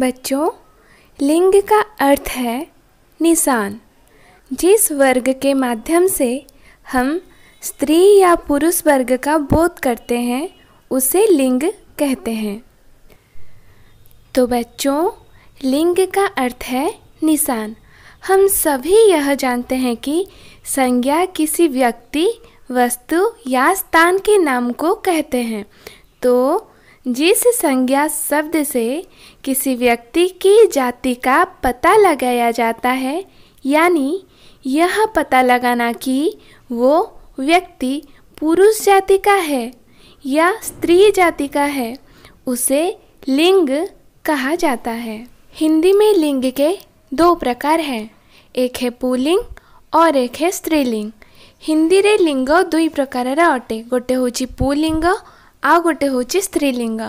बच्चों लिंग का अर्थ है निशान जिस वर्ग के माध्यम से हम स्त्री या पुरुष वर्ग का बोध करते हैं उसे लिंग कहते हैं तो बच्चों लिंग का अर्थ है निशान हम सभी यह जानते हैं कि संज्ञा किसी व्यक्ति वस्तु या स्थान के नाम को कहते हैं तो जिस संज्ञा शब्द से किसी व्यक्ति की जाति का पता लगाया जाता है यानी यह पता लगाना कि वो व्यक्ति पुरुष जाति का है या स्त्री जाति का है उसे लिंग कहा जाता है हिंदी में लिंग के दो प्रकार हैं एक है पुलिंग और एक है स्त्रीलिंग हिंदी रे लिंग दुई प्रकार अटे गोटे हूँ पुलिंग ଆଉ गोटे हूँ स्त्रीलिंग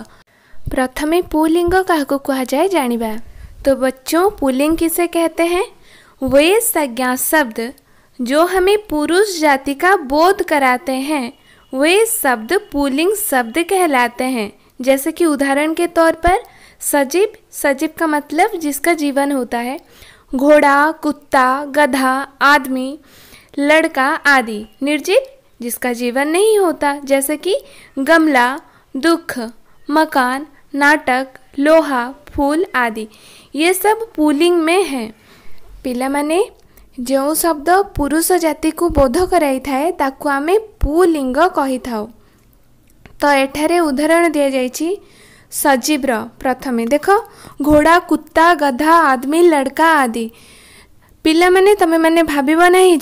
प्रथम पुलिंग कहा जाए जानवा तो बच्चों पुलिंग किसे कहते हैं वे संज्ञा शब्द जो हमें पुरुष जाति का बोध कराते हैं वे शब्द पुलिंग शब्द कहलाते हैं जैसे कि उदाहरण के तौर पर सजीव सजीव का मतलब जिसका जीवन होता है घोड़ा कुत्ता गधा आदमी लड़का आदि निर्जीव जिसका जीवन नहीं होता जैसे कि गमला दुख मकान नाटक लोहा फूल आदि ये सब पुलिंग में है पाने जो शब्द पुरुष जाति को बोध कराई थाए ताकू आम पुलिंग कही था तो यठार उदाहरण दि जा सजीव्र प्रथम देख घोड़ा कुत्ता गधा आदमी लड़का आदि पिला माने तमें माने भाव नहीं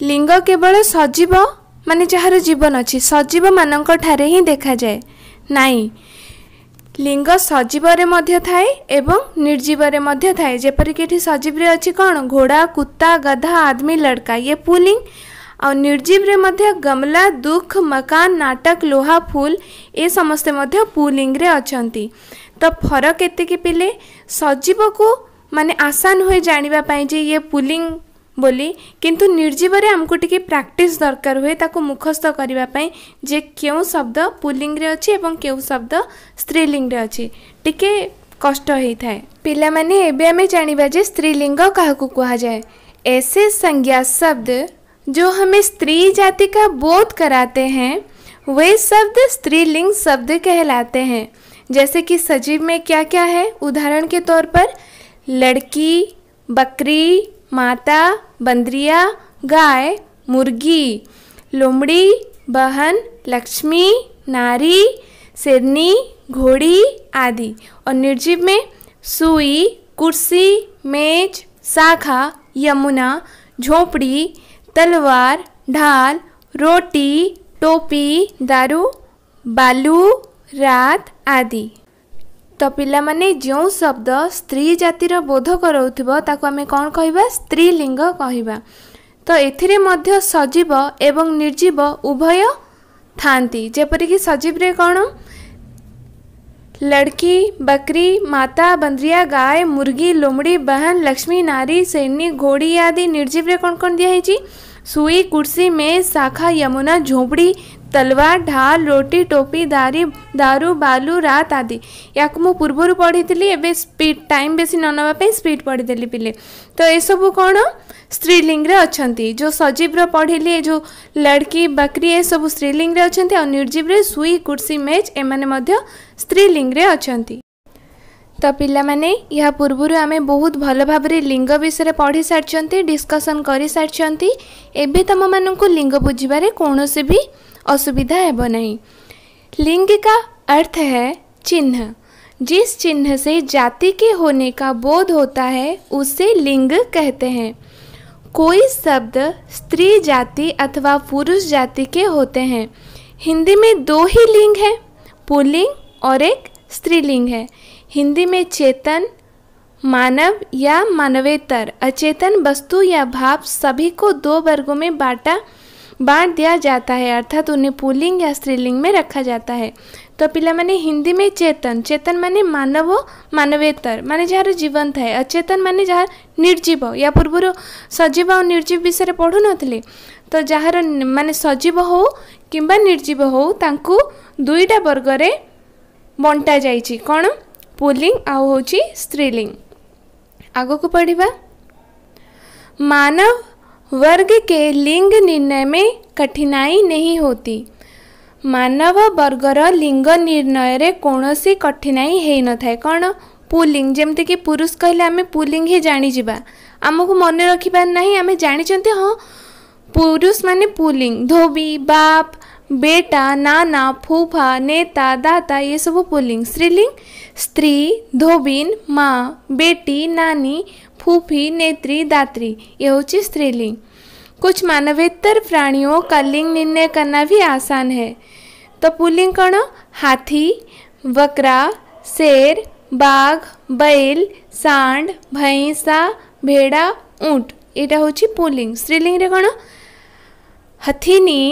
ଲିଙ୍ଗ କେବଳ ସଜୀବ ମାନେ ଯାହାର ଜୀବନ ଅଛି ସଜୀବମାନଙ୍କଠାରେ ହିଁ ଦେଖାଯାଏ ନାହିଁ লিঙ্গ সজীবরে মধ্যে থাকে এবং নির্জীবরে মধ্যে থাকে যেপরিকি এটি সজীবরে অছি কোণ ঘোড়া কুত্তা গধা আদমি লড়কা ইয়ে পুলিং আর নির্জীবরে মধ্যে গমলা দুঃখ মকান নাটক লোহা ফুল এ সমস্তে মধ্যে পুলিংরে অছন্তি তো ফরক এতিকি পিলে সজীবকু মানে আসান হয়ে জাঁয়া যে ইয়ে পুলিং बोली किंतु निर्जीवरे आमको टी प्राक्ट दरकार हुए मुखस्थ करने जे के शब्द पुलिंग रे अच्छे क्यों शब्द स्त्रीलिंग रे अच्छे टी कष्ट थाए पाने जानवाजे स्त्रीलिंग क्या कह जाए ऐसे संज्ञा शब्द जो हमें स्त्री जाति का बोध कराते हैं वे शब्द स्त्रीलिंग शब्द कहलाते हैं जैसे कि सजीव में क्या क्या है उदाहरण के तौर पर लड़की बकरी माता बंदरिया गाय मुर्गी लोमड़ी बहन लक्ष्मी नारी सिरनी घोड़ी आदि और निर्जीव में सुई कुर्सी मेज शाखा यमुना झोपड़ी तलवार ढाल रोटी टोपी दारू बालू रात आदि ତ ପିଲାମାନେ ଯେଉଁ ଶବ୍ଦ ସ୍ତ୍ରୀ ଜାତିର ବୋଧ କରାଉଥିବ ତାକୁ ଆମେ କ'ଣ କହିବା ସ୍ତ୍ରୀଲିଙ୍ଗ କହିବା ତ ଏଥିରେ ମଧ୍ୟ ସଜୀବ ଏବଂ ନିର୍ଜୀବ ଉଭୟ ଥାନ୍ତି ଯେପରିକି ସଜୀବରେ କ'ଣ लड़की बकरी माता बंदरिया गाय मुर्गी लोमड़ी बहन लक्ष्मी नारी सैनी घोड़ी आदि निर्जीव कौन कौन दिया है सुई कुर्सी मेज शाखा यमुना झोपड़ी तलवार ढाल रोटी टोपी दारी दारू बालू रात आदि या पूर्व पढ़ी एवं स्पीड टाइम बेस न नापी स्पीड पढ़ी पिले तो यह सब कौन स्त्रीलिंग में अच्छा जो सजीव पढ़ी जो लड़की बकरी सब स्त्रीलिंग अच्छा और निर्जीव्रे सुई कुर्सी मेज एम स्त्रीलिंग अच्छा तो पाने पूर्व आम बहुत भल भाव लिंग विषय पढ़ी सारी डिस्कसन कर सारी एवं मान लिंग बुझे कौन सी भी असुविधा है नहीं लिंग का अर्थ है चिन्ह जिस चिन्ह से जाति के होने का बोध होता है उसे लिंग कहते हैं कोई शब्द स्त्री जाति अथवा पुरुष जाति के होते हैं हिंदी में दो ही लिंग हैं पुलिंग और एक स्त्रीलिंग है हिंदी में चेतन मानव या मानवेतर अचेतन वस्तु या भाव सभी को दो वर्गों में बांटा बांट दिया जाता है अर्थात उन्हें पुलिंग या स्त्रीलिंग में रखा जाता है तो मैंने हिंदी में चेतन चेतन माने मानव मानवेतर माने जहाँ जीवन थाए अचेतन माने जहाँ निर्जीव या पूर्व सजीव और निर्जीव विषय पढ़ु नी तो जार माने सजीव हो कि निर्जीव हो दुईटा वर्ग में बंटा जा कौन पुलिंग आउ हूँ स्त्रीलिंग आग को पढ़वा मानव वर्ग के लिंग निर्णय में कठिनाई नहीं होती मानव वर्गर लिंग निर्णय कौन सी कठिनाई हो न था कौन पुलिंग जमती कि पुरुष कहले आम पुलिंग ही जाणीजा को मन रखिपार ना आम जानते हाँ पुरुष मान पुलिंग धोबी बाप बेटा नाना फूफा नेता दाता ये सब पुलिंग स्त्रीलिंग स्त्री धोबीन माँ बेटी नानी फूफी नेत्री दात्री ये होची स्त्रीलिंग कुछ मानवेतर प्राणियों का लिंग निर्णय करना भी आसान है तो पुलिंग कण हाथी बकरा शेर बाघ बैल सांड भैंसा भेड़ा ऊँट यहाँ हूँ पुलिंग स्त्रीलिंग कौन हथिनी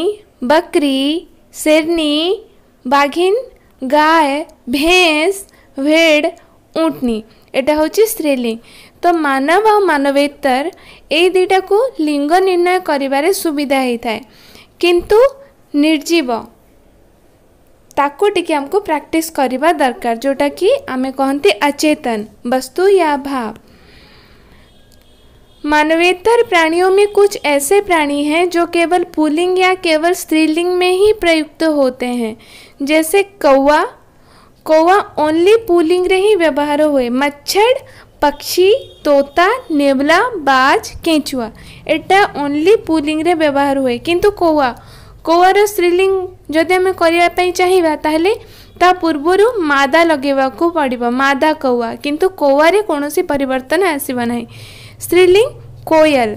बकरी शेरनी बाघिन गाय भैंस भेड़ ऊँटनी यहाँ हूँ स्त्रीलिंग तो मानव आ मानवेतर युटा को लिंग निर्णय कर सुविधा होता है किंतु निर्जीव ताकू टी आमको प्राक्ट करवा दरकार जोटा कि आम कहते अचेतन वस्तु या भाव मानवेतर प्राणियों में कुछ ऐसे प्राणी हैं जो केवल पुलिंग या केवल स्त्रीलिंग में ही प्रयुक्त होते हैं जैसे कौआ कौआ ओनली पुलिंग रे ही व्यवहार हुए मच्छर पक्षी तोता नेबला बाज केचुआ एटा ओनली पुलिंग रे व्यवहार हुए किंतु कौआ कौआर स्त्रीलिंग जदि आम करने चाहिए तेल ता पूर्व मादा लगे पड़ा मादा कौआ किंतु कौआ कौन सी पर आसवना स्त्रीलिंग कोयल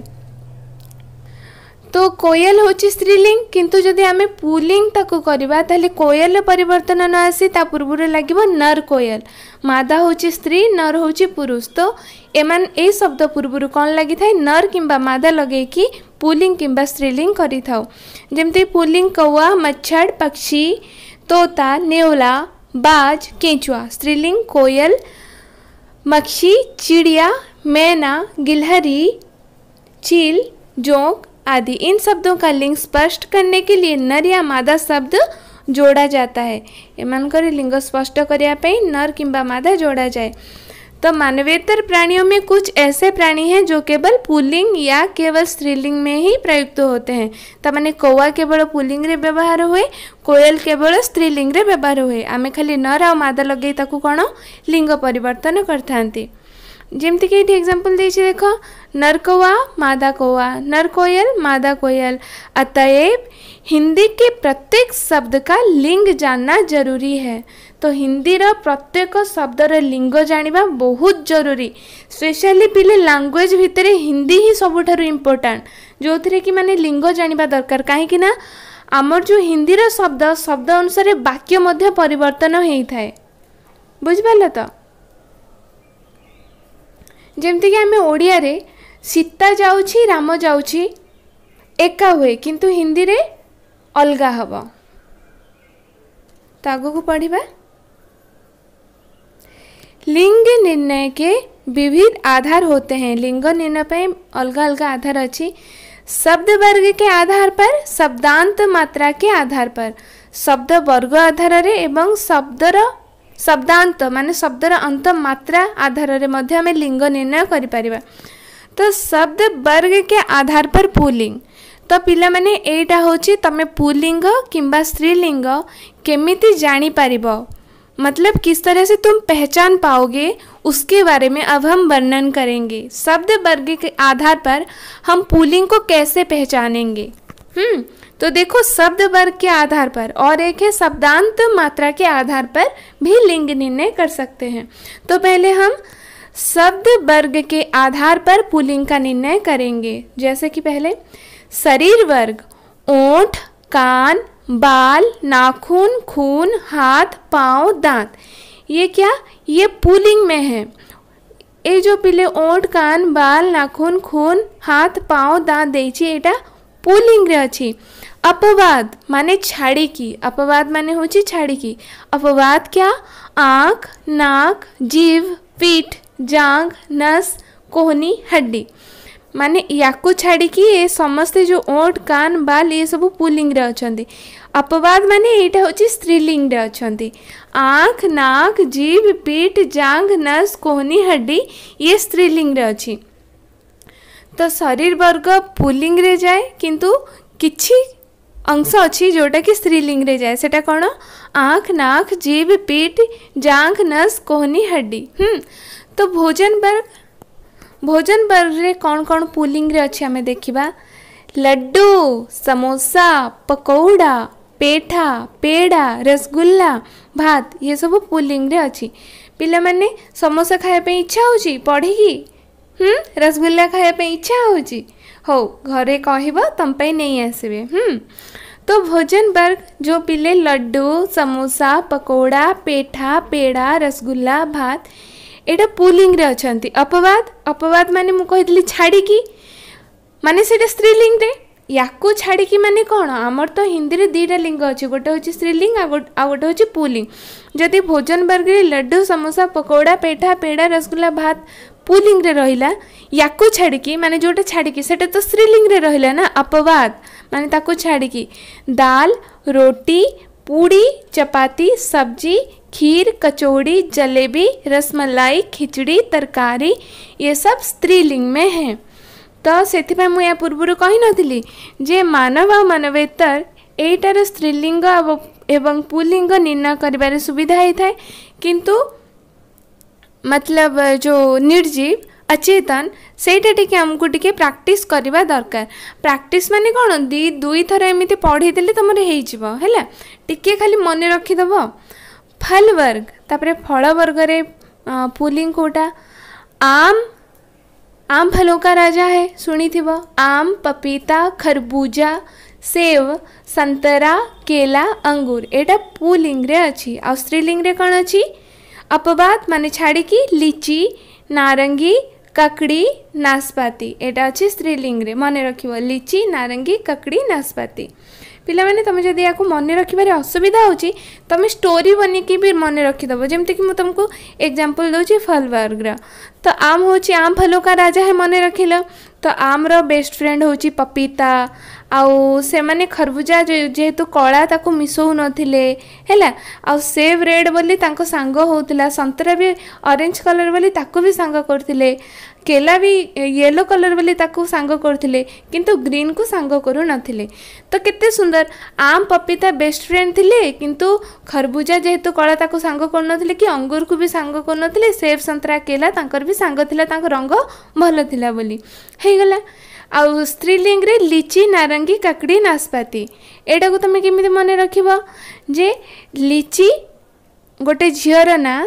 तो कोयल हूँ स्त्रीलिंग किंतु जदि आम पुलिंग तेल कोयल पर न आसी ता पूर्व लगे नर कोयल मादा हूँ स्त्री नर हूँ पुरुष तो एम ए शब्द पूर्व कौन लगी था नर कि मादा लगे कि पुलिंग कि स्त्रीलिंग करमती पुलिंग कौआ मच्छड़ पक्षी तोता नेवला बाज केचुआ स्त्रीलिंग कोयल मक्षी चिड़िया मैना गिलहरी चील जोंक आदि इन शब्दों का लिंग स्पष्ट करने के लिए नर या मादा शब्द जोड़ा जाता है एमानकर लिंग स्पष्ट करने नर किंबा मादा जोड़ा जाए तो मानवेतर प्राणियों में कुछ ऐसे प्राणी हैं जो केवल पुलिंग या केवल स्त्रीलिंग में ही प्रयुक्त होते हैं मैंने कौआ केवल पुलिंग रे व्यवहार हुए कोयल केवल स्त्रीलिंग रे व्यवहार हुए आम खाली नर आ मादा लगे कौन लिंग परिवर्तन हैं जमती कि એઠી એક્ઝામ્પલ દે છે દેખો मादा कोवा नर कोयल मादा कोयल अतएव हिंदी के प्रत्येक शब्द का लिंग जानना जरूरी है तो रो प्रत्येक शब्द लिंग जाना बहुत जरूरी स्पेशली पिले लांगुएज भितर हिंदी ही सब इम्पोर्टाट जो थी कि मैंने लिंग जानवा दरकार कहीं आमर जो हिंदी शब्द शब्द अनुसार वाक्य परिवर्तन होता है बुझिपार तो आम ଆମେ सीता जाऊँ राम जाऊँ एका हुए ହୁଏ हिंदी ହିନ୍ଦୀରେ अलग हम तो आगक पढ़वा लिंग निर्णय के विविध आधार होते हैं लिंग निर्णय पर अलग अलग आधार अच्छी शब्द वर्ग के आधार पर शब्दांत मात्रा के आधार पर शब्द वर्ग आधार एवं शब्दर शब्दांत मान शब्दर अंत मात्रा आधार में लिंग निर्णय कर तो शब्द वर्ग के आधार पर पुलिंग तो पिला माने पाने होची तुम्हें पुलिंग किंबा स्त्रीलिंग केमी जापार मतलब किस तरह से तुम पहचान पाओगे उसके बारे में अब हम वर्णन करेंगे शब्द वर्ग के आधार पर हम पुलिंग को कैसे पहचानेंगे हम्म तो देखो शब्द वर्ग के आधार पर और एक है शब्दांत मात्रा के आधार पर भी लिंग निर्णय कर सकते हैं तो पहले हम शब्द वर्ग के आधार पर पुलिंग का निर्णय करेंगे जैसे कि पहले शरीर वर्ग ओठ कान बाल नाखून खून हाथ पाँव दांत ये क्या ये पुलिंग में है ये जो पीले ओठ कान बाल नाखून खून हाथ पाँव दांत दे एटा পুলিঙ্গে अपवाद माने छाड़ी की अपवाद माने हूँ छाड़ी की अपवाद क्या आँख नाक जीव पीठ जांग नस कोहनी हड्डी माने या को छाड़ी की ये समस्ते जो ओट कान बाल ये सब पुलिंग अच्छा अपवाद माने यहाँ हूँ स्त्रीलिंग अच्छा आँख नाक जीव पीठ जांग नस कोहनी हड्डी ये स्त्रीलिंग अच्छी तो शरीर वर्ग पुलिंग रे जाए किंतु किसी अंश अच्छी जोटा कि स्त्रीलिंग रे जाए सेटा कौन आँख नाक जीव पीठ जांघ नस कोहनी हड्डी हम्म तो भोजन बर भोजन बर रे कौन कौन पुलिंग रे अच्छे हमें देखा लड्डू समोसा पकौड़ा पेठा पेड़ा रसगुल्ला भात ये सब पुलिंग रे अच्छी पिला समोसा खाया पे इच्छा होची पढ़ेगी हम्म रसगुल्ला खाया पे इच्छा होची हो घरे कह तुम नहीं आसवे तो भोजन बर्ग जो पीले लड्डू समोसा पकोड़ा पेठा पेड़ा रसगुल्ला भात यहाँ पुलिंग रे अच्छा अपवाद अपवाद मान मुझे छाड़ी मान से स्त्रीलिंग या छाड़ी मान कौन आमर तो हिंदी में दीटा लिंग अच्छे गोटे हूँ स्त्रीलिंग आ गोटे हूँ पुलिंग जदि भोजन वर्ग लड्डू समोसा पकोड़ा पेठा पेड़ा रसगुल्ला भात पुलिंग रे रहिला छाड़ी माने जोटा छाड़ी सेटा तो स्त्रीलिंग रे रहिला ना अपवाद माने ताको छाड़ी दाल रोटी पूड़ी चपाती सब्जी खीर कचौड़ी जलेबी रसमलाई खिचड़ी तरकारी ये सब स्त्रीलिंग में है तो से मुझे पूर्व कही नी जे मानव आ मानवेतर यार स्त्रीलिंग एवं पुलिंग निर्णय कर सुविधा होता है किंतु मतलब जो निर्जीव ଅଚେତନ ସେଇଟା ଟିକେ ଆମକୁ ଟିକେ ପ୍ରାକ୍ଟିସ୍ କରିବା ଦରକାର ପ୍ରାକ୍ଟିସ୍ ମାନେ କ'ଣ ଦୁଇ ଦୁଇଥର ଏମିତି ପଢ଼ିଦେଲେ ତୁମର ହେଇଯିବ ହେଲା ଟିକେ ଖାଲି ମନେ ରଖିଦେବ ଫଲବର୍ଗ ତାପରେ ଫଳବର୍ଗରେ ପୁଲିଂ କେଉଁଟା ଆମ୍ आम फलों का राजा है सुनी थी वह आम पपीता खरबूजा सेव संतरा केला अंगूर एटा पुलिंग रे अछि आ स्त्रीलिंग रे कौन अछि अपवाद मान छाड़ी लिची नारंगी কাকড়ি নাশপাতি এটা আছে স্ত্রীলিঙ্গরে মনে রাখব লিচি নারঙ্গি কাকড়ি নাশপাতি ପିଲାମାନେ ତୁମେ ଯଦି ଏହାକୁ ମନେ ରଖିବାରେ ଅସୁବିଧା ହେଉଛି ତୁମେ ଷ୍ଟୋରି ବନେଇକି ବି ମନେ ରଖିଦେବ ଯେମିତିକି ମୁଁ ତୁମକୁ ଏକ୍ଜାମ୍ପଲ୍ ଦେଉଛି ଫଲବର୍ଗର ତ ଆମ୍ ହେଉଛି ଆମ୍ ଫଲୋ କା ରାଜା ହେ ମନେ ରଖିଲ ତ ଆମ୍ର ବେଷ୍ଟ ଫ୍ରେଣ୍ଡ ହେଉଛି ପପିତା ଆଉ ସେମାନେ ଖରବୁଜା ଯେହେତୁ କଳା ତାକୁ ମିଶଉ ନଥିଲେ ହେଲା ଆଉ ସେଭ୍ ରେଡ଼୍ ବୋଲି ତାଙ୍କ ସାଙ୍ଗ ହେଉଥିଲା ସନ୍ତରା ବି ଅରେଞ୍ଜ କଲର୍ ବୋଲି ତାକୁ ବି ସାଙ୍ଗ କରୁଥିଲେ କେଲା ବି ୟେଲୋ କଲର୍ ବୋଲି ତାକୁ ସାଙ୍ଗ କରୁଥିଲେ କିନ୍ତୁ ଗ୍ରୀନ୍କୁ ସାଙ୍ଗ କରୁନଥିଲେ ତ କେତେ ସୁନ୍ଦର ଆମ୍ ପପି ତା ବେଷ୍ଟ ଫ୍ରେଣ୍ଡ ଥିଲେ କିନ୍ତୁ ଖରବୁଜା ଯେହେତୁ କଳା ତାକୁ ସାଙ୍ଗ କରୁନଥିଲେ କି ଅଙ୍ଗୁରକୁ ବି ସାଙ୍ଗ କରୁନଥିଲେ ସେଭ୍ ସନ୍ତରା କେଲା ତାଙ୍କର ବି ସାଙ୍ଗ ଥିଲା ତାଙ୍କ ରଙ୍ଗ ଭଲ ଥିଲା ବୋଲି ହେଇଗଲା ଆଉ ସ୍ତ୍ରୀଲିଙ୍ଗରେ ଲିଚି ନାରଙ୍ଗୀ କାକୁଡ଼ି ନାସପାତି ଏଇଟାକୁ ତୁମେ କେମିତି ମନେ ରଖିବ ଯେ ଲିଚି ଗୋଟେ ଝିଅର ନାଁ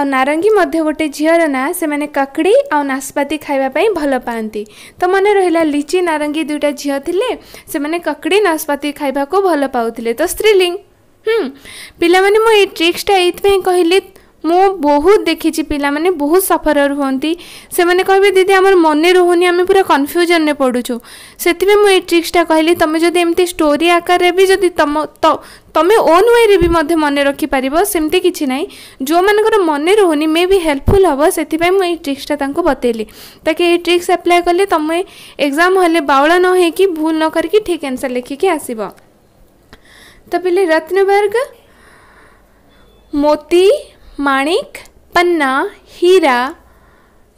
ଆଉ ନାରଙ୍ଗୀ ମଧ୍ୟ ଗୋଟେ ଝିଅର ନାଁ ସେମାନେ କାକୁଡ଼ି ଆଉ ନାସପାତି ଖାଇବା ପାଇଁ ଭଲ ପାଆନ୍ତି ତ ମନେ ରହିଲା ଲିଚି ନାରଙ୍ଗୀ ଦୁଇଟା ଝିଅ ଥିଲେ ସେମାନେ କାକୁଡ଼ି ନାସପାତି ଖାଇବାକୁ ଭଲ ପାଉଥିଲେ ତ ସ୍ତ୍ରୀଲିଙ୍ଗ ପିଲାମାନେ ମୁଁ ଏଇ ଟ୍ରିକ୍ସଟା ଏଇଥିପାଇଁ କହିଲି ମୁଁ ବହୁତ ଦେଖିଛି ପିଲାମାନେ ବହୁତ ସଫରର୍ ହୁଅନ୍ତି ସେମାନେ କହିବେ ଦିଦି ଆମର ମନେ ରହୁନି ଆମେ ପୁରା କନଫ୍ୟୁଜନ୍ରେ ପଡ଼ୁଛୁ ସେଥିପାଇଁ ମୁଁ ଏଇ ଟ୍ରିକ୍ସଟା କହିଲି ତୁମେ ଯଦି ଏମିତି ଷ୍ଟୋରି ଆକାରରେ ବି ଯଦି ତମ ତୁମେ ଓନ୍ ୱେରେ ବି ମଧ୍ୟ ମନେ ରଖିପାରିବ ସେମିତି କିଛି ନାହିଁ ଯେଉଁମାନଙ୍କର ମନେ ରହୁନି ମେ ବି ହେଲ୍ପଫୁଲ୍ ହେବ ସେଥିପାଇଁ ମୁଁ ଏଇ ଟ୍ରିକ୍ସଟା ତାଙ୍କୁ ବତେଇଲି ତାକି ଏଇ ଟ୍ରିକ୍ସ ଆପ୍ଲାଏ କଲେ ତୁମେ ଏକ୍ଜାମ୍ ହଲ୍ରେ ବାଉଳା ନ ହେଇକି ଭୁଲ ନ କରିକି ଠିକ୍ ଆନ୍ସର୍ ଲେଖିକି ଆସିବ ତ ପିଲେ ରତ୍ନବର୍ଗ ମୋତି माणिक पन्ना हीरा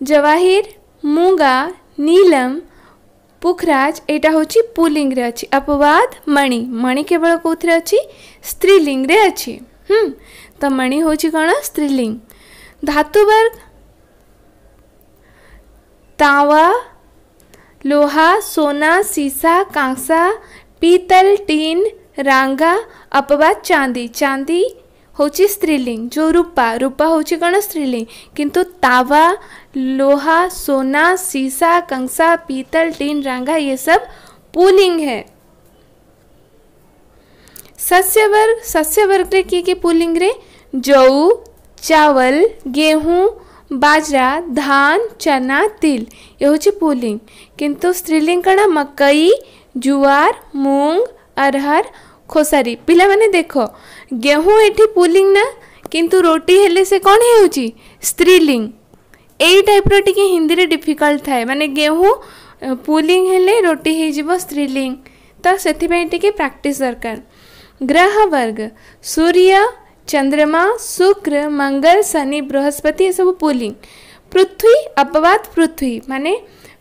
জওয়াহির মুঙ্গা নীলম পুখরাজ এটা হচ্ছে পুলিঙ্গরে অছি অপবাদ মণি মণি কেবল কোথায় অছি স্ত্রীলিঙ্গরে অছি হুম তো মণি হচ্ছে কোণ স্ত্রীলিঙ্গ ধাতুবর্গ তাওয়া লোহা সোনা सीसा कांसा पीतल टीन रांगा अपवाद चांदी चांदी हूँ स्त्रीलिंग जो रूपा रूपा हूँ कौन स्त्रीलिंग किंतु तावा लोहा सोना सीसा कंसा पीतल टीन रांगा ये सब पुलिंग है सस्य वर्ग रे की की पुलिंग रे जौ चावल गेहूँ बाजरा धान चना तिल ये हूँ पुलिंग किंतु स्त्रीलिंग कण मकई जुआर मूंग अरहर खोसारी पिला मैंने देखो गेहूँ ये पुलिंग ना किंतु रोटी हेले से कौन है स्त्रीलिंग टाइप रे हिंदी रे डिफिकल्ट था मानने गेहूँ पुलिंग हेले रोटी हो स्त्रीलिंग तो से प्राक्टिस दरकार ग्रह वर्ग सूर्य चंद्रमा शुक्र मंगल शनि बृहस्पति ये सब पुलिंग पृथ्वी अपवाद पृथ्वी माने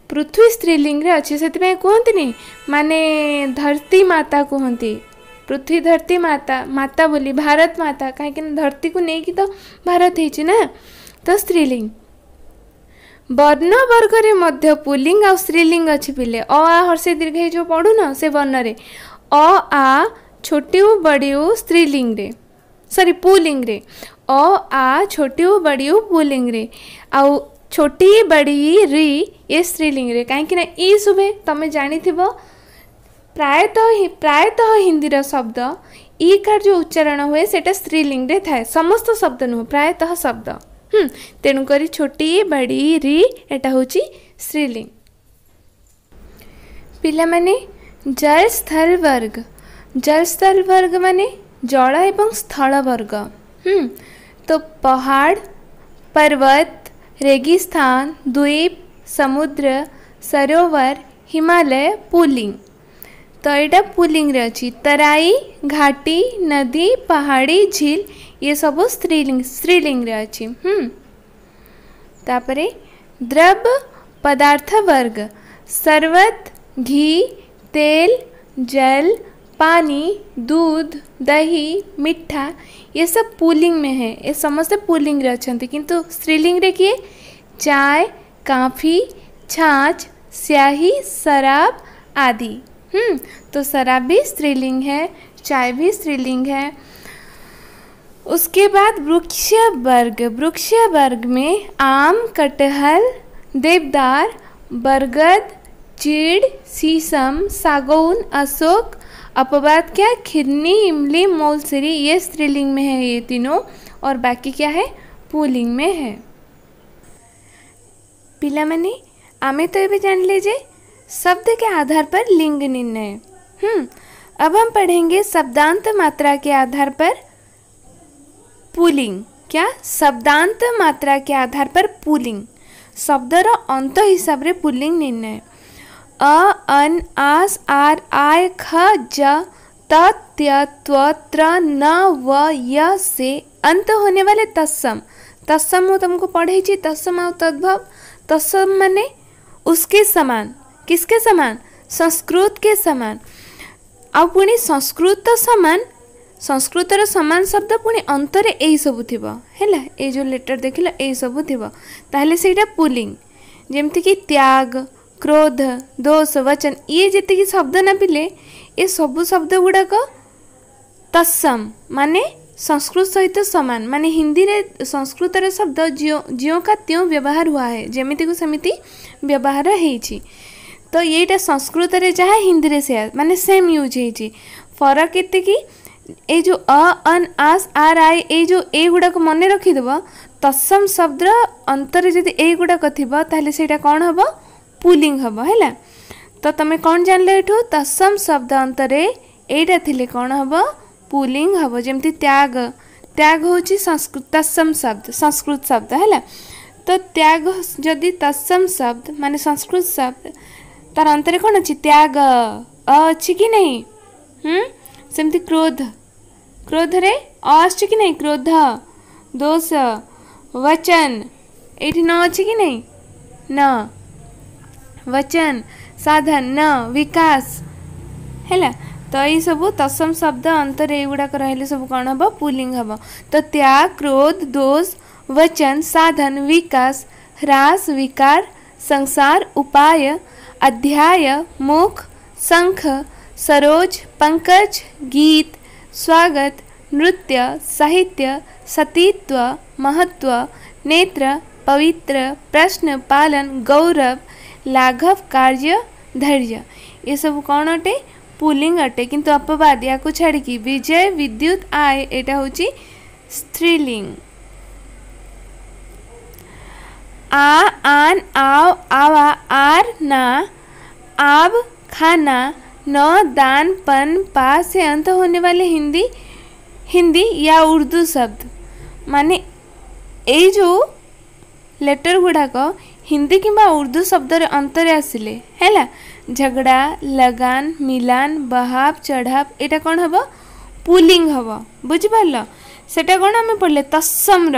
पृथ्वी स्त्रीलिंग में अच्छे से कहते माने धरती माता कहते पृथ्वी धरती माता माता बोली भारत माता कहीं धरती को नहीं तो भारत है ना तो स्त्रीलिंग वर्ण वर्ग मध्य पुलिंग आ स्त्रीलिंग अच्छी पिले अ आ हर्ष दीर्घ जो पढ़ू ना से वर्ण रे अ आ छोटी बड़ी स्त्रीलिंग रे सॉरी पुलिंग रे अ आ छोटी बड़ी पुलिंग रे आउ छोटी बड़ी री ये स्त्रीलिंग रे कहीं ई शुभे तुम्हें जानी प्रायतः प्रायतः हिंदी शब्द ईकार जो उच्चारण हुए सेटा स्त्रीलिंग रे थाए समस्त शब्द नुह प्रायतः शब्द तेणुक छोटी बड़ी री एटा हूँ स्त्रीलिंग पाने जल स्थल वर्ग जल स्थल वर्ग माने जल एवं स्थल वर्ग तो पहाड़ पर्वत रेगिस्तान द्वीप समुद्र सरोवर हिमालय पुलिंग तो यहाँ पुलिंग अच्छी तराई घाटी नदी पहाड़ी झील ये सब स्त्रीलिंग स्त्रीलिंग अच्छी तापर द्रव पदार्थ वर्ग सर्वत घी तेल जल पानी दूध दही मिठा ये सब पुलिंग में है ये समस्त पुलिंग अच्छा किंतु स्त्रीलिंग रे किए चाय काफी छाछ स्याही शराब आदि हम्म, तो शराब भी स्त्रीलिंग है चाय भी स्त्रीलिंग है उसके बाद वृक्ष वर्ग वृक्ष वर्ग में आम कटहल देवदार बरगद चीड़ शीशम सागौन अशोक अपवाद क्या खिरनी इमली मोलसरी ये स्त्रीलिंग में है ये तीनों और बाकी क्या है पुलिंग में है ପିଲାମାନେ तो ये भी जान लीजिए शब्द के आधार पर लिंग निर्णय हम्म अब हम पढ़ेंगे शब्दांत मात्रा के आधार पर पुलिंग क्या शब्दांत मात्रा के आधार पर पुलिंग शब्दर अंत हिसाब से पुलिंग निर्णय अ अन आस आर आय ख ज त त्य त्व त्र न व य से अंत होने वाले तत्सम तत्सम तुमको पढ़े तत्सम और तद्भव तत्सम माने उसके समान किसके समान संस्कृत के समान आ पुणी संस्कृत तो सामान संस्कृत सामान शब्द पुणी अंतर यही सब थी है जो लेटर देख लही सब थे सहीटा पुलिंग जमती कि त्याग क्रोध दोष वचन ये जी शब्द ना नापिले ये सब शब्द गुड़ाक तत्सम माने संस्कृत सहित समान माने हिंदी रे संस्कृत शब्द ज्यों का त्यों व्यवहार हुआ है जमीती को समिति व्यवहार होती तो ये संस्कृत में जहाँ हिंदी से मानते सेम यूज हो फरक ये कि जो अ अन आस आर आई ए जो ए गुड़ाक मन रखीदेव तत्सम शब्द अंतर जी ए गुड़ाक थी से कौन हम पुलिंग हम है तो तुम्हें कौन जान लू तसम शब्द अंतर यहाँ थी कौन हम पुलिंग हम जमी त्याग त्याग हूँ संस्कृत तसम शब्द संस्कृत शब्द है तो त्याग जदि तत्सम शब्द माने संस्कृत शब्द तार अंतर कौन अच्छी त्याग अच्छी कि नहीं ନାହିଁ क्रोध क्रोध रे अच्छी ଆସୁଛି କି ନାହିଁ କ୍ରୋଧ वचन ये न अच्छी कि नहीं न वचन साधन न विकास है तो ये सब तसम शब्द अंतर युवाक रही सब कौन हम पुलिंग हम तो त्याग क्रोध दोष वचन साधन विकास ह्रास विकार संसार उपाय अध्याय मुख शंख सरोज पंकज गीत स्वागत नृत्य साहित्य सतीत्व महत्व नेत्र पवित्र प्रश्न पालन गौरव लाघव कार्य धैर्य ये सब कौन अटे पुलिंग अटे किंतु अपवाद या छाड़ी विजय विद्युत आय एटा हूँ स्त्रीलिंग आ आन आव आवा आर ना आब खाना न दान पन पा से अंत होने वाले हिंदी हिंदी या उर्दू शब्द माने यही जो लेटर गुड़ाक हिंदी कि उर्दू शब्द अंतर आसिले है झगड़ा लगान मिलान बहाव चढ़ाव यहाँ कौन हम पुलिंग हम बुझिपार से कौन आम पढ़ले तत्सम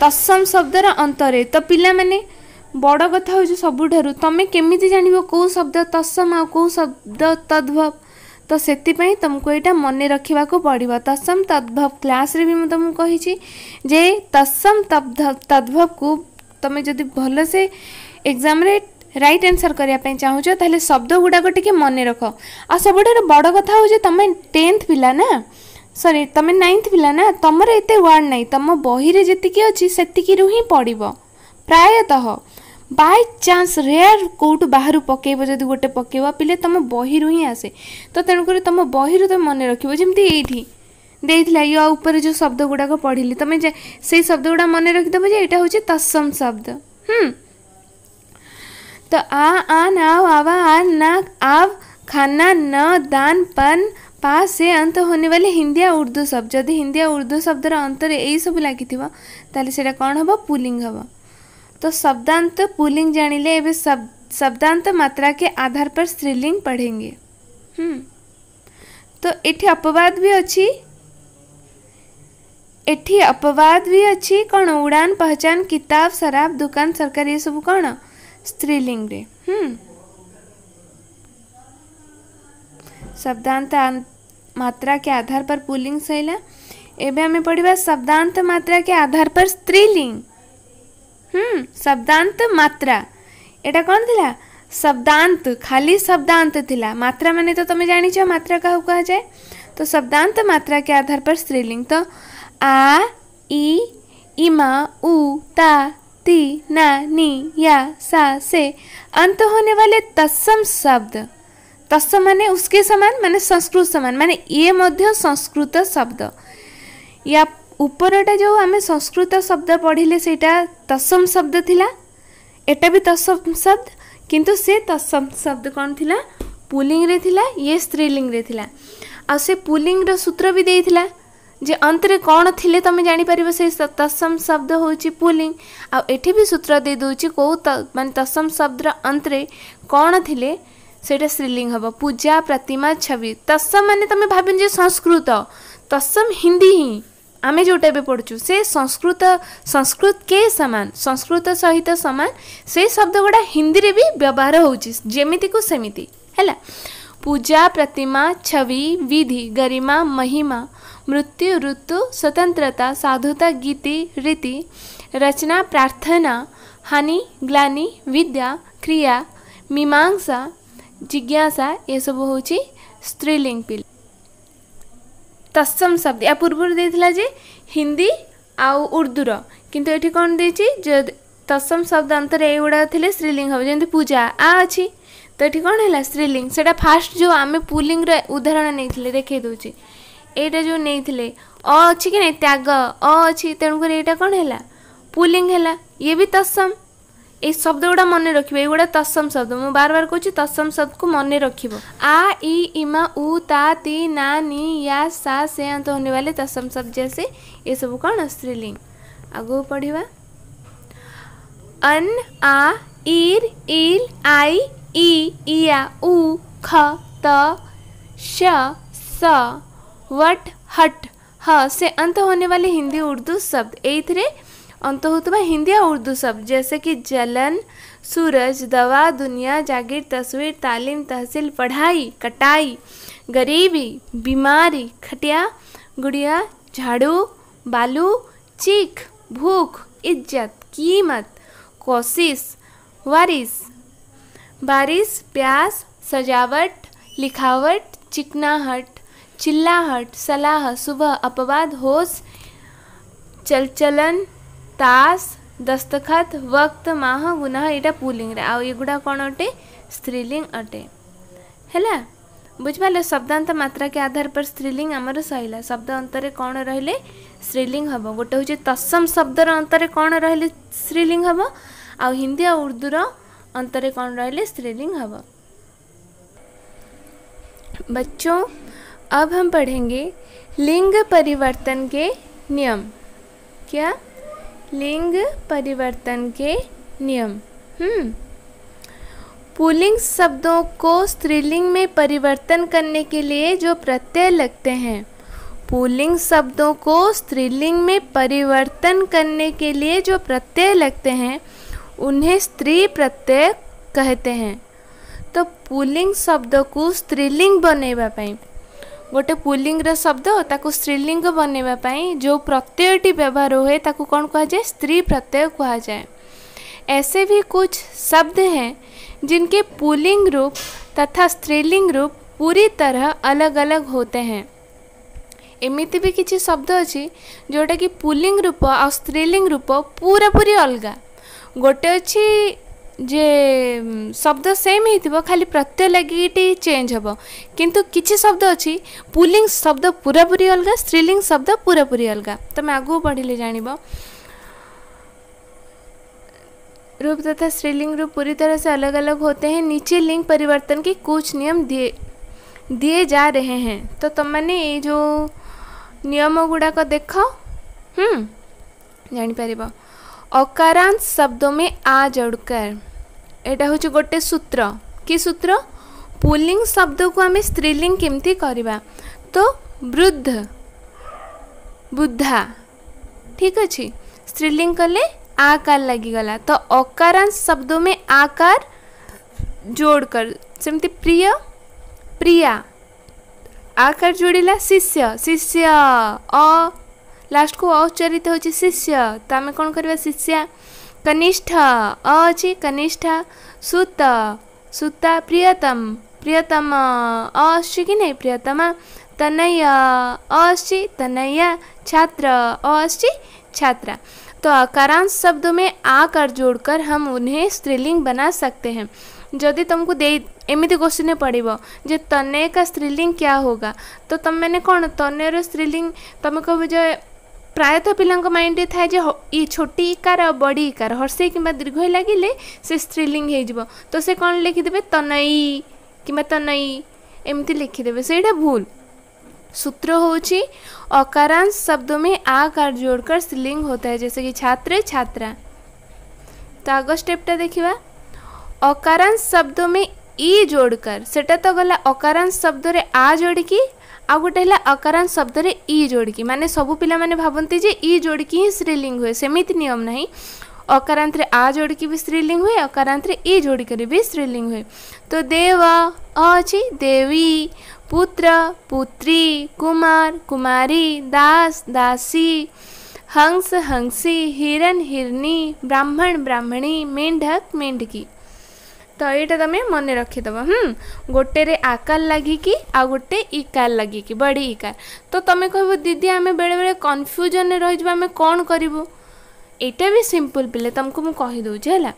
ତତ୍ସମ ଶବ୍ଦର ଅନ୍ତରେ ତ ପିଲାମାନେ ବଡ଼ କଥା ହେଉଛି ସବୁଠାରୁ ତମେ କେମିତି ଜାଣିବ କେଉଁ ଶବ୍ଦ ତତ୍ସମ ଆଉ କେଉଁ ଶବ୍ଦ ତଦ୍ଭବ ତ ସେଥିପାଇଁ ତୁମକୁ ଏଇଟା ମନେ ରଖିବାକୁ ପଡ଼ିବ ତତ୍ସମ ତଦ୍ଭବ କ୍ଲାସ୍ରେ ବି ମୁଁ ତୁମକୁ କହିଛି ଯେ ତତ୍ସମ ତଦ୍ଭବକୁ ତୁମେ ଯଦି ଭଲସେ ଏକ୍ଜାମ୍ରେ ରାଇଟ୍ ଆନ୍ସର୍ କରିବା ପାଇଁ ଚାହୁଁଛ ତାହେଲେ ଶବ୍ଦ ଗୁଡ଼ାକ ଟିକେ ମନେ ରଖ ଆଉ ସବୁଠାରୁ ବଡ଼ କଥା ହେଉଛି ତୁମେ ଟେନ୍ଥ ପିଲା ନା ସରି ତୁମେ ନାଇନ୍ଥ ପିଲା ନା ତୁମର ଏତେ ୱାର୍ଡ଼ ନାହିଁ ତୁମ ବହିରେ ଯେତିକି ଅଛି ସେତିକିରୁ ହିଁ ପଡ଼ିବ ପ୍ରାୟତଃ ବାଇ ଚାନ୍ସ ରେୟାର କେଉଁଠୁ ବାହାରୁ ପକାଇବ ଯଦି ଗୋଟେ ପକାଇବ ପିଲେ ତୁମ ବହିରୁ ହିଁ ଆସେ ତ ତେଣୁକରି ତୁମ ବହିରୁ ତୁମେ ମନେ ରଖିବ ଯେମିତି ଏଇଠି ଦେଇଥିଲା ୟ ଉପରେ ଯେଉଁ ଶବ୍ଦ ଗୁଡ଼ାକ ପଢ଼ିଲି ତୁମେ ସେଇ ଶବ୍ଦ ଗୁଡ଼ା ମନେ ରଖିଦେବ ଯେ ଏଇଟା ହେଉଛି ତତ୍ସମ ଶବ୍ଦ ହୁଁ ତ आ आन आव आवा आन ना आव खाना न दान पन पास से अंत होने वाले हिंदी आ उर्दू शब्द जदि हिंदी आ उर्दू शब्दर अंतर यही सब लगी से कौन हम पुलिंग हम तो शब्दांत पुलिंग जान लें शब्द शब्दांत मात्रा के आधार पर स्त्रीलिंग पढ़ेंगे हम्म। तो ये अपवाद भी अच्छी एटी अपवाद भी अच्छी कौन उड़ान पहचान किताब शराब दुकान सरकार ये सब कौन स्त्रीलिंग रे हम्म शब्दांत मात्रा के आधार पर पुल्लिंग शैला एवं आम पढ़ा शब्दांत मात्रा के आधार पर स्त्रीलिंग हम्म शब्दांत मात्रा एटा कौन थी शब्दांत खाली शब्दांत थिला मात्रा मान तो तुम जान मात्रा का कह जाए तो शब्दांत मात्रा के आधार पर स्त्रीलिंग तो आ ई इमा उ ता ती ना नी या सा से अंत होने वाले तत्सम शब्द तस मान उसके समान मान संस्कृत समान माने ये संस्कृत शब्द या उपरटा जो आम संस्कृत शब्द पढ़ले से तसम शब्द थिला एटा भी तसम शब्द किंतु से तसम शब्द कौन थिला पुलिंग रे थिला ये स्त्रीलिंग रे थिला आ से पुलिंग रो सूत्र भी देखा जे अंत कौन थिले तुम जापर से तसम शब्द हूँ पुलिंग आठ भी सूत्र दे दूची कौ मान तसम शब्द अंतरे कौन थिले? थी ସେଇଟା ସ୍ତ୍ରୀଲିଙ୍ଗ ହେବ ପୂଜା ପ୍ରତିମା ଛବି ତସମ୍ ମାନେ ତୁମେ ଭାବିନି ଯେ ସଂସ୍କୃତ ତସମ୍ ହିନ୍ଦୀ ହିଁ ଆମେ ଯେଉଁଟା ଏବେ ପଢ଼ୁଛୁ ସେ ସଂସ୍କୃତ ସଂସ୍କୃତ କେ ସମାନ ସଂସ୍କୃତ ସହିତ ସମାନ ସେଇ ଶବ୍ଦ ଗୁଡ଼ା ହିନ୍ଦୀରେ ବି ବ୍ୟବହାର ହେଉଛି ଯେମିତିକୁ ସେମିତି ହେଲା ପୂଜା ପ୍ରତିମା ଛବି ବିଧି गरिमा महिमा ମୃତ୍ୟୁ ଋତୁ ସ୍ୱତନ୍ତ୍ରତା ସାଧୁତା ଗୀତି ରୀତି ରଚନା ପ୍ରାର୍ଥନା ହାନି ଗ୍ଲାନି ବିଦ୍ୟା କ୍ରିୟା मीमांसा ଜିଜ୍ଞାସା ଏସବୁ ହେଉଛି ସ୍ତ୍ରୀଲିଙ୍ଗ ପିଲ ତତ୍ସମ ଶବ୍ଦ ୟା ପୂର୍ବରୁ ଦେଇଥିଲା ଯେ ହିନ୍ଦୀ ଆଉ ଉର୍ଦ୍ଦୁର କିନ୍ତୁ ଏଠି କ'ଣ ଦେଇଛି ତତ୍ସମ ଶବ୍ଦ ଅନ୍ତରେ ଏଇଗୁଡ଼ା ଥିଲେ ସ୍ତ୍ରୀଲିଙ୍ଗ ହେବ ଯେମିତି ପୂଜା ଆ ଅଛି ତ ଏଠି କ'ଣ ହେଲା ସ୍ତ୍ରୀଲିଙ୍ଗ ସେଇଟା ଫାଷ୍ଟ ଯେଉଁ ଆମେ ପୁଲିଙ୍ଗର ଉଦାହରଣ ନେଇଥିଲେ ଦେଖାଇ ଦେଉଛି ଏଇଟା ଯେଉଁ ନେଇଥିଲେ ଅ ଅଛି କି ନାହିଁ ତ୍ୟାଗ ଅ ଅଛି ତେଣୁକରି ଏଇଟା କ'ଣ ହେଲା ପୁଲିଙ୍ଗ ହେଲା ଇଏ ବି ତତ୍ସମ এই শব্দ গুড়া মনে রাখবে এইগুলা তৎসম শব্দ মু বারবার কইছি তৎসম শব্দকু মনে রাখিব आ ई इमा उ ता ती ना नी या सा से अंत होने वाले तत्सम शब्द जैसे ये सब कौन स्त्रीलिंग आगे पढ़वा अन आ ईर ईल आई ई इया उ ख त श स वट हट ह से अंत होने वाले हिंदी उर्दू शब्द एथरे अंत हो हिंदी और उर्दू शब्द जैसे कि जलन सूरज दवा दुनिया जागीर तस्वीर तालीम तहसील पढ़ाई कटाई गरीबी बीमारी खटिया गुड़िया झाड़ू बालू चीख भूख इज्जत कीमत कोशिश वारिस बारिश प्यास सजावट लिखावट चिकनाहट चिल्लाहट सलाह सुबह अपवाद होश चलचलन तास दस्तखत वक्त माह गुनाह यहाँ पुलिंग आगुड़ा कौन अटे स्त्रीलिंग अटे है बुझिपाल शब्दांत मात्रा के आधार पर स्त्रीलिंग आम सरला शब्द अंतरे कौन रही स्त्रीलिंग हम गोटे हूँ तसम शब्दर अंतरे कौन रही स्त्रीलिंग हम आ हिंदी और उर्दूर अंतरे कौन रही स्त्रीलिंग हम बच्चों अब हम पढ़ेंगे लिंग परिवर्तन के नियम क्या लिंग परिवर्तन के नियम हम्म। पुलिंग शब्दों को स्त्रीलिंग में परिवर्तन करने के लिए जो प्रत्यय लगते हैं पुलिंग शब्दों को स्त्रीलिंग में परिवर्तन करने के लिए जो प्रत्यय लगते हैं उन्हें स्त्री प्रत्यय कहते हैं तो पुलिंग शब्द को स्त्रीलिंग बनेवाई गोटे पुलिंग शब्द ताको स्त्रीलिंग बनवाई जो प्रत्ययटी व्यवहार हुए कौन जाए स्त्री प्रत्यय जाए ऐसे भी कुछ शब्द हैं जिनके पुलिंग रूप तथा स्त्रीलिंग रूप पूरी तरह अलग अलग होते हैं एमती भी किसी शब्द अच्छी जोटा कि पुलिंग रूप आ स्त्रीलिंग रूप पूरा पूरी अलग गोटे अच्छी जे शब्द सेम हो खाली प्रत्यय लगे चेंज हे कि शब्द अच्छी पुलिंग शब्द पूरा पूरी अलग स्त्रीलिंग शब्द पूरा पूरी अलग तुम आगे पढ़ले जान रूप तथा स्त्रीलिंग रूप पूरी तरह से अलग अलग होते हैं नीचे लिंग परिवर्तन के कुछ नियम दिए जा रहे हैं तो तुमने ये जो नियम गुड़ाक देख जानपर अकारांत शब्दों में आ जड़कर हूँ गोटे सूत्र कि सूत्र पुलिंग शब्द को आम स्त्रीलिंग केमती करवा तो वृद्ध बुद्धा ठीक अच्छे स्त्रीलिंग कले आकार लगला तो अकारां शब्दों में आकार जोड़कर सेमती प्रिय प्रिया आकार जोड़ा शिष्य शिष्य अ लास्ट को अ हो शिष्य तो आम कौन करवा शिष्या कनिष्ठ अ कनिष्ठ सुत सुता प्रियतम प्रियतम अ कि नहीं प्रियतमा तनय अस्ति तनय छात्र अस्ति छात्रा तो अकारांश शब्दों में आकार जोड़कर हम उन्हें स्त्रीलिंग बना सकते हैं जदि तुमको दे एमती क्वेश्चन पड़ो जो तनय का स्त्रीलिंग क्या होगा तो तुम मैंने कौन तनयर स्त्रीलिंग तुम जो प्रायत पिला माइंड था ये छोटी इकार और बड़ी इकार हर्ष कि दीर्घ लगे से स्त्रीलिंग हो तो से कौन लिखिदे तनई कि तनई एम लिखिदे से भूल सूत्र होकारांश शब्द में आ कार जोड़कर स्त्रीलिंग होता है जैसे कि छात्र छात्रा तो आग स्टेपटा देखा अकारांश शब्द में इ जोड़कर सेटा तो गला अकारांश शब्द रे आ जोड़ की आउ गोटे है शब्द में इ जोड़की मानने सब पाने भावती जे इ जोड़की ही स्त्रीलिंग हुए सेमित नियम ना अकारांत आ जोड़ भी स्त्रीलिंग हुए अकारांत में इ जोड़क भी स्त्रीलिंग हुए तो देव अच्छी देवी पुत्र पुत्री कुमार कुमारी दास दासी हंस हंसी हिरण हिरणी ब्राह्मण ब्राह्मणी मेंढक मेंढकी ତ ଏଇଟା ତୁମେ ମନେ ରଖିଦେବ ହୁଁ ଗୋଟେରେ ଆକାର ଲାଗିକି ଆଉ ଗୋଟେ ଇକାର ଲାଗିକି ବଡ଼ି ଇକାର ତ ତମେ କହିବ ଦିଦି ଆମେ ବେଳେବେଳେ କନଫ୍ୟୁଜନ୍ରେ ରହିଯିବା ଆମେ କ'ଣ କରିବୁ ଏଇଟା ବି ସିମ୍ପଲ୍ ପିଲେ ତୁମକୁ ମୁଁ କହିଦେଉଛି ହେଲା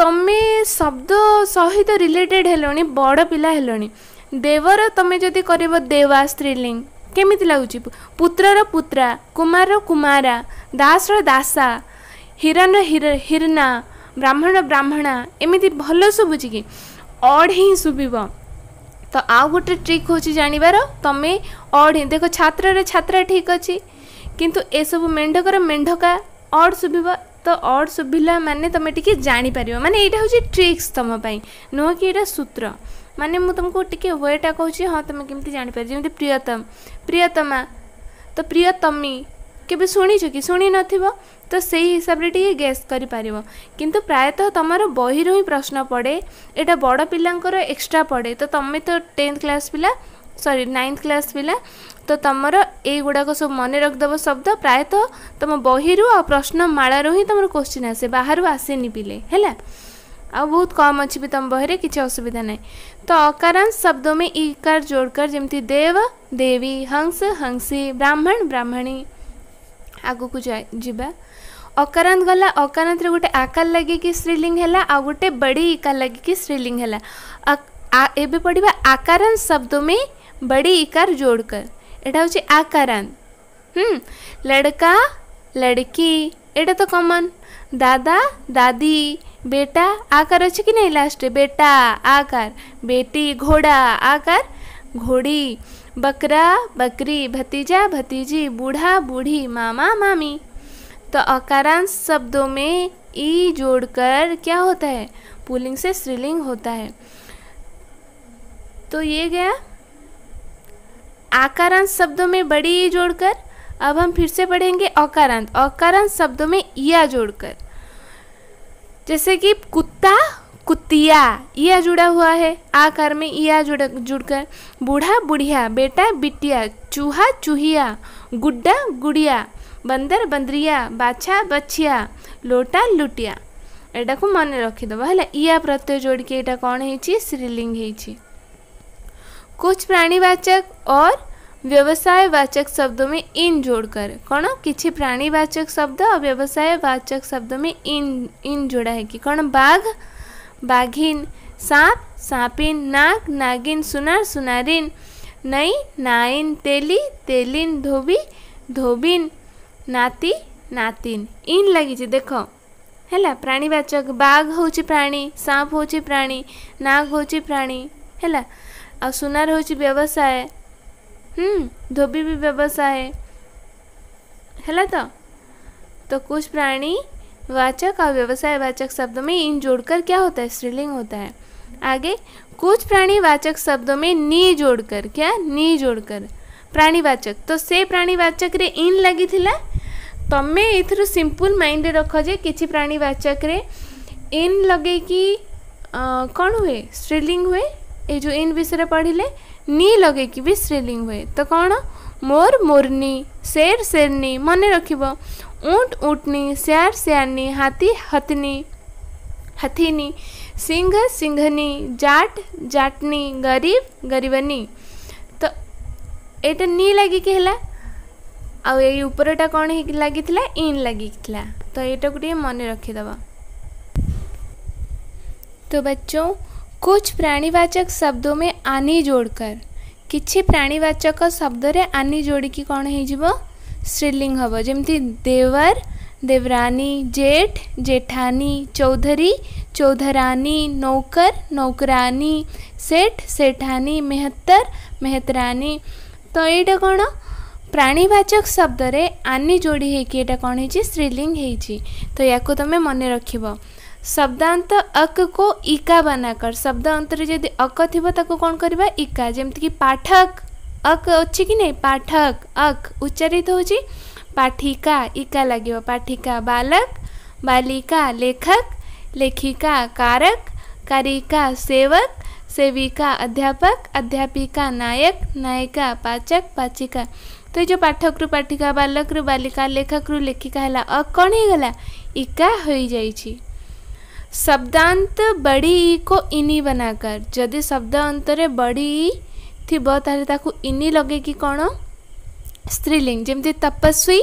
ତମେ ଶବ୍ଦ ସହିତ ରିଲେଟେଡ଼୍ ହେଲଣି ବଡ଼ ପିଲା ହେଲଣି ଦେବର ତମେ ଯଦି କରିବ ଦେବା ସ୍ତ୍ରୀଲିଙ୍ଗ କେମିତି ଲାଗୁଛି ପୁତ୍ରର ପୁତ୍ରା କୁମାରର କୁମାରା ଦାସର ଦାସା ହିର ହିରନା ब्राह्मण ब्राह्मण एमती भल शुभुच कि अड ही शुभव तो आउ गोटे ट्रिक हूँ जानवर तुम्हें अड देख छात्र छात्र ठीक अच्छे किंतु ये सब मेढकर मेढका अड शुभ तो अड शुभिला मान तुम टी जापर मान यूँ ट्रिक्स तुम्हें नुह कि सूत्र मान तुमको टी वेटा हाँ तुम कमी जानपर जमी प्रियतम प्रियतमा तो प्रियतमी କେବେ ଶୁଣିଛ କି ଶୁଣିନଥିବ ତ ସେଇ ହିସାବରେ ଟିକେ ଗେସ୍ କରିପାରିବ କିନ୍ତୁ ପ୍ରାୟତଃ ତୁମର ବହିରୁ ହିଁ ପ୍ରଶ୍ନ ପଡ଼େ ଏଇଟା ବଡ଼ ପିଲାଙ୍କର ଏକ୍ସଟ୍ରା ପଡ଼େ ତ ତୁମେ ତ ଟେନ୍ଥ କ୍ଲାସ୍ ପିଲା ସରି ନାଇନ୍ଥ କ୍ଲାସ୍ ପିଲା ତ ତୁମର ଏଇଗୁଡ଼ାକ ସବୁ ମନେ ରଖିଦେବ ଶବ୍ଦ ପ୍ରାୟତଃ ତୁମ ବହିରୁ ଆଉ ପ୍ରଶ୍ନମାଳାରୁ ହିଁ ତୁମର କୋଶ୍ଚିନ୍ ଆସେ ବାହାରୁ ଆସେନି ପିଲେ ହେଲା ଆଉ ବହୁତ କମ୍ ଅଛି ବି ତୁମ ବହିରେ କିଛି ଅସୁବିଧା ନାହିଁ ତ ଅକାରାଂଶ ଶବ୍ଦ में ईकार जोड़कर जमती देव देवी हंस हंसी ब्राह्मण ब्राह्मणी आगक जा अकारांत गला अकारांत गोटे आकार लगे कि स्त्रीलिंग है आ गोटे बड़ी इकार लगे कि स्त्रीलिंग है एवं पढ़ा आकारांत शब्द में बड़ी इकार जोड़कर यहाँ हूँ आकारांत लड़का लड़की एटा तो कमन दादा दादी बेटा आकार अच्छे कि नहीं लास्ट बेटा आकार बेटी घोड़ा आकार घोड़ी बकरा बकरी भतीजा भतीजी बूढ़ा बूढ़ी मामा मामी तो अकारांश शब्दों में ई जोड़कर क्या होता है पुलिंग से स्त्रीलिंग होता है तो ये गया आकारांश शब्दों में बड़ी ई जोड़कर अब हम फिर से पढ़ेंगे अकारांत अकारांत शब्दों में ईया जोड़कर जैसे कि कुत्ता कुतिया इया जुड़ा हुआ है आकार में इया जुड़ जुड़कर बूढ़ा बुढ़िया बेटा बिटिया चूहा चूहिया गुड्डा गुड़िया बंदर बंदरिया बाछा बछिया लोटा लुटिया ଏଇଟାକୁ ମନେ ରଖିଦେବ ହେଲା ଇୟା ପ୍ରତ୍ୟୟ ଯୋଡ଼ିକି ଏଇଟା କ'ଣ ହେଇଛି ଶ୍ରୀଲିଙ୍ଗ ହେଇଛି कुछ प्राणीवाचक और व्यवसायवाचक शब्दों में इन जोड़कर कौन किसी प्राणीवाचक शब्द और व्यवसायवाचक शब्द में इन इन जोड़ा है कि कौन बाघ बाघिन सांप सांपिन नाग नागिन सुनार सुनारिन नई नाइन तेली तेलिन धोबी धोबिन नाती नातिन इन लगी देख है प्राणीवाचक बाघ हूँ प्राणी सांप हूँ प्राणी नाग हूँ प्राणी है आ सुनार हूँ व्यवसाय हम्म, धोबी भी व्यवसाय है तो तो कुछ प्राणी वाचक और व्यवसाय वाचक शब्द में इन जोड़कर क्या होता है स्त्रीलिंग होता है आगे कुछ प्राणीवाचक शब्दों में नी जोड़कर क्या नी जोड़कर प्राणीवाचक तो से प्राणीवाचक रे इन लगी थी तुम्हें एथर सिंपल माइंड रख जे किसी प्राणीवाचक रे इन लगे कि कौन हुए स्त्रीलिंग हुए ये जो इन विषय पढ़ले नी लगे कि भी स्त्रीलिंग हुए तो कौन मोर मोरनी शेर शेरनी मन रख ऊंट ऊँटनी स्यार स्यारनी हाथी हथनी हथीनी सिंह सिंहनी जाट जाटनी गरीब गरीबनी तो ଏଇଟା नी ଲାଗିକି ହେଲା है ଏଇ ଉପରଟା କ'ଣ ହେଇକି ଲାଗିଥିଲା ଇନ୍ ଲାଗିଥିଲା ତ ଏଇଟାକୁ ଟିକେ ମନେ तो बच्चों कुछ प्राणीवाचक शब्दों में आनी जोड़कर किसी प्राणीवाचक शब्द रे आनी जोड़ी कौन हो स्त्रीलिंग हम जमी देवर देवरानी जेठ जेठानी चौधरी चौधरानी नौकर नौकरानी सेठ सेठानी मेहतर मेहतरानी तो ये कौन प्राणीवाचक शब्द रे आनी जोड़ी है कि ये कौन है स्त्रीलिंग तो या तुम मन रख शब्दांत अक को इका बनाकर शब्द अंतर जब अक थी कौन करवा इका जमीक पाठक ଅକ୍ ଅଛି नहीं पाठक ପାଠକ उच्चारित ଉଚ୍ଚାରିତ ହେଉଛି ପାଠିକା ଇକା ଲାଗିବ ପାଠିକା ବାଲକ ବାଲିକା लेखिका कारक कारिका सेवक सेविका अध्यापक अध्यापिका नायक नायिका पाचक पाचिका तो ये जो पाठक रु पाठिका बालक रु बालिका लेखक रु लेखिका है अ कौन हो गला इका हो जाइए शब्दांत बड़ी ई को इनी बनाकर यदि शब्द अंतरे बड़ी ई ଥିବ ତାହେଲେ ତାକୁ ଇନି ଲଗେଇକି କ'ଣ ସ୍ତ୍ରୀଲିଙ୍ଗ ଯେମିତି ତପସ୍ୱୀ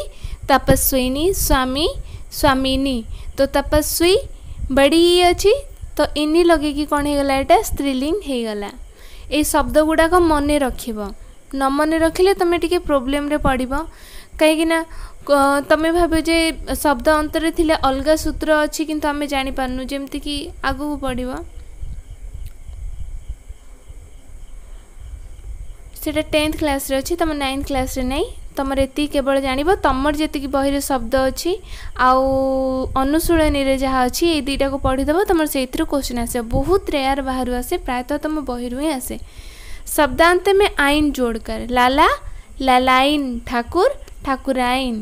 ତପସ୍ୱିନୀ ସ୍ୱାମୀ ସ୍ୱାମିନୀ ତ ତପସ୍ୱୀ ବଡ଼ି ଇଏ ଅଛି ତ ଇନି ଲଗେଇକି କ'ଣ ହେଇଗଲା ଏଇଟା ସ୍ତ୍ରୀଲିଙ୍ଗ ହେଇଗଲା ଏଇ ଶବ୍ଦ ଗୁଡ଼ାକ ମନେ ରଖିବ ନ ମନେ ରଖିଲେ ତୁମେ ଟିକେ ପ୍ରୋବ୍ଲେମ୍ରେ ପଡ଼ିବ କାହିଁକିନା ତୁମେ ଭାବ ଯେ ଶବ୍ଦ ଅନ୍ତରେ ଥିଲେ ଅଲଗା ସୂତ୍ର ଅଛି କିନ୍ତୁ ଆମେ ଜାଣିପାରୁନୁ ଯେମିତିକି ଆଗକୁ ପଡ଼ିବ ସେଇଟା ଟେନ୍ଥ କ୍ଲାସ୍ରେ ଅଛି ତୁମ ନାଇନ୍ଥ କ୍ଲାସ୍ରେ ନାହିଁ ତୁମର ଏତିକି କେବଳ ଜାଣିବ ତୁମର ଯେତିକି ବହିରେ ଶବ୍ଦ ଅଛି ଆଉ ଅନୁଶୂଳନୀରେ ଯାହା ଅଛି ଏଇ ଦୁଇଟାକୁ ପଢ଼ିଦେବ ତୁମର ସେଇଥିରୁ କୋଶ୍ଚିନ୍ ଆସେ ବହୁତ ରେୟାର୍ ବାହାରୁ ଆସେ ପ୍ରାୟତଃ ତୁମ ବହିରୁ ହିଁ ଆସେ ଶବ୍ଦାନ୍ତେ ମେ ଆଇନ ଯୋଡ଼କାର ଲାଲା ଲାଲାଇନ ଠାକୁର ଠାକୁରାଇନ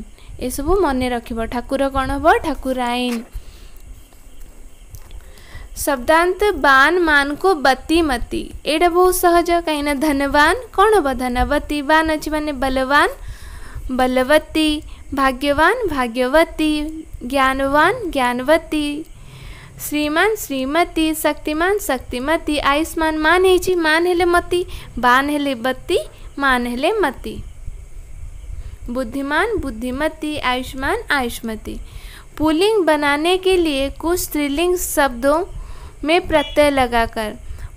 ଏସବୁ ମନେ ରଖିବ ଠାକୁର କ'ଣ ହେବ ଠାକୁର ଆଇନ शब्दांत बान मान को बती मती एटा बहुत सहज कहीं धनवान कौन हम धनवती बान अच्छी मैंने बलवान बलवती भाग्यवान भाग्यवती ज्ञानवान ज्ञानवती श्रीमान श्रीमती शक्तिमान शक्तिमती आयुष्मान मान है मान हेले मती बान हेले बत्ती मान हेले मती बुद्धिमान बुद्धिमती आयुष्मान आयुष्मती पुलिंग बनाने के लिए कुछ स्त्रीलिंग शब्दों में प्रत्यय लगाकर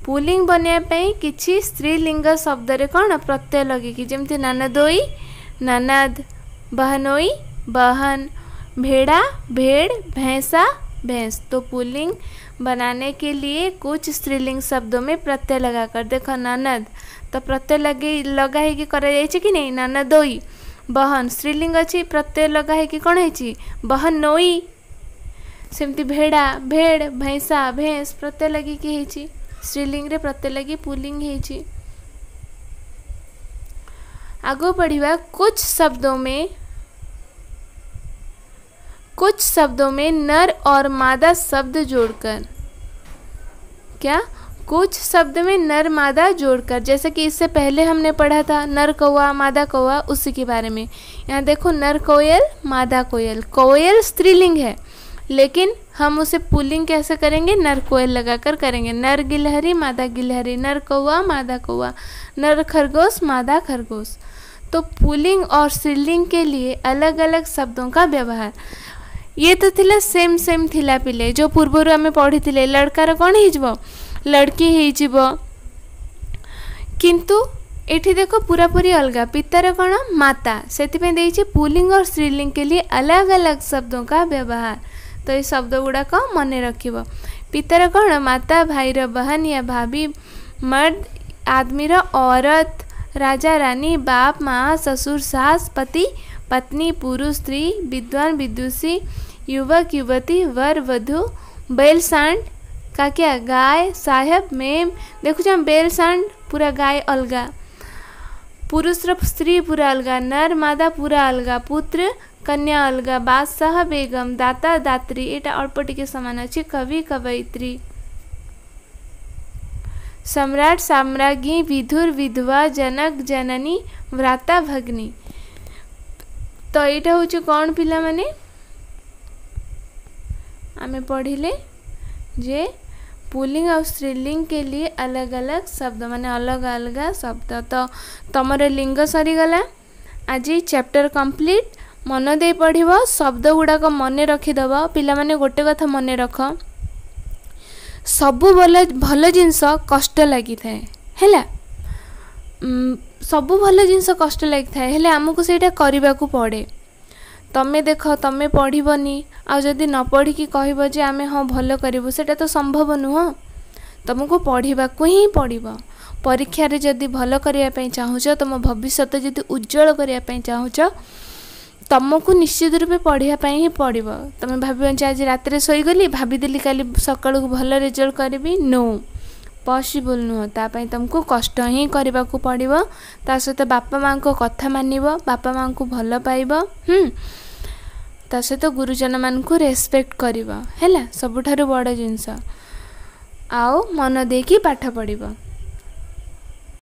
पुलिंग बनवाप कि स्त्रीलिंग शब्द में कौन प्रत्यय लगे ଯେମିତି ନାନାଦୋଇ ନାନାଦ ବାହନୋଇ बहन भेड़ा भेड़ भैंसा भैंस तो पुलिंग बनाने के लिए कुछ स्त्रीलिंग शब्दों में प्रत्यय लगाकर देखो ननद तो प्रत्यय लगे लगा है कि करा जाए कि नहीं ननदोई बहन स्त्रीलिंग अच्छी प्रत्यय लगा है कि कौन है बहन नोई ସେମିତି ଭେଡ଼ା ଭେଡ଼ ଭେଁସା ଭେଁସ ପ୍ରତ୍ୟୟ ଲାଗିକି स्त्रीलिंग ସ୍ତ୍ରୀଲିଙ୍ଗରେ ପ୍ରତ୍ୟୟ ଲାଗି ପୁଲିଙ୍ଗ ହେଇଛି कुछ शब्दों में कुछ शब्दों में नर और मादा शब्द जोड़कर क्या कुछ शब्द में नर मादा जोड़कर जैसे कि इससे पहले हमने पढ़ा था नर कौआ मादा कौआ उसी के बारे में यहाँ देखो नर कोयल मादा कोयल कोयल स्त्रीलिंग है लेकिन हम उसे पुलिंग कैसे करेंगे नर कोयल लगाकर करेंगे नर गिलहरी मादा गिलहरी नर कौआ मादा कौआ नर खरगोश मादा खरगोश तो पुलिंग और सिलिंग के लिए अलग अलग शब्दों का व्यवहार ये तो थी सेम सेम थिला पिले जो पूर्वर आम पढ़ी थे लड़कार कौन हो लड़की हो किंतु ये देख पूरा पूरी अलग पितार कौन माता से पुलिंग और स्त्रीलिंग के लिए अलग अलग शब्दों का व्यवहार तो ଏଇ शब्द ଗୁଡ଼ାକ ମନେ ରଖିବ कौन माता भाई ଭାଇର या भाभी मर्द आदमी औरत राजा रानी बाप माँ ससुर सास पति पत्नी पुरुष स्त्री विद्वान विदुषी युवक युवती वर वधु सांड का क्या गाय साहेब मेम देखो बेल सांड पूरा गाय अलगा पुरुष स्त्री पूरा अलगा नर मादा पूरा अलगा पुत्र કન્યા અલગા બા बेगम दाता दात्री દાત્રી এটা के समान अच्छे कवि कवयत्री सम्राट साम्राज्ञी विधुर विधवा जनक जननी व्राता भग्नी तो यहाँ हूँ कौन पिला माने आमे पढ़िले जे पुलिंग और स्त्रीलिंग के लिए अलग अलग शब्द माने अलग अलग शब्द तो तुम लिंग सरीगला आज चैप्टर कंप्लीट ମନ ଦେଇ ପଢ଼ିବ ଶବ୍ଦ ଗୁଡ଼ାକ ମନେ ରଖିଦେବ ପିଲାମାନେ ଗୋଟେ କଥା ମନେ ରଖ ସବୁ ଭଲ ଭଲ ଜିନିଷ କଷ୍ଟ ଲାଗିଥାଏ ହେଲା ସବୁ ଭଲ ଜିନିଷ କଷ୍ଟ ଲାଗିଥାଏ ହେଲେ ଆମକୁ ସେଇଟା କରିବାକୁ ପଡ଼େ ତମେ ଦେଖ ତମେ ପଢ଼ିବନି ଆଉ ଯଦି ନ ପଢ଼ିକି କହିବ ଯେ ଆମେ ହଁ ଭଲ କରିବୁ ସେଇଟା ତ ସମ୍ଭବ ନୁହଁ ତୁମକୁ ପଢ଼ିବାକୁ ହିଁ ପଡ଼ିବ ପରୀକ୍ଷାରେ ଯଦି ଭଲ କରିବା ପାଇଁ ଚାହୁଁଛ ତୁମ ଭବିଷ୍ୟତ ଯଦି ଉଜ୍ଜଳ କରିବା ପାଇଁ ଚାହୁଁଛ ତୁମକୁ ନିଶ୍ଚିତ ରୂପେ ପଢ଼ିବା ପାଇଁ ହିଁ ପଡ଼ିବ ତୁମେ ଭାବିବ ଯେ ଆଜି ରାତିରେ ଶୋଇଗଲି ଭାବିଦେଲି କାଲି ସକାଳକୁ ଭଲ ରେଜଲ୍ଟ କରିବି ନୋ ପସିବୁଲ୍ ନୁହଁ ତା ପାଇଁ ତୁମକୁ କଷ୍ଟ ହିଁ କରିବାକୁ ପଡ଼ିବ ତା ସହିତ ବାପା ମାଆଙ୍କ କଥା ମାନିବ ବାପା ମାଆଙ୍କୁ ଭଲ ପାଇବ ତା ସହିତ ଗୁରୁଜନମାନଙ୍କୁ ରେସ୍ପେକ୍ଟ କରିବ ହେଲା ସବୁଠାରୁ ବଡ଼ ଜିନିଷ ଆଉ ମନ ଦେଇକି ପାଠ ପଢ଼ିବ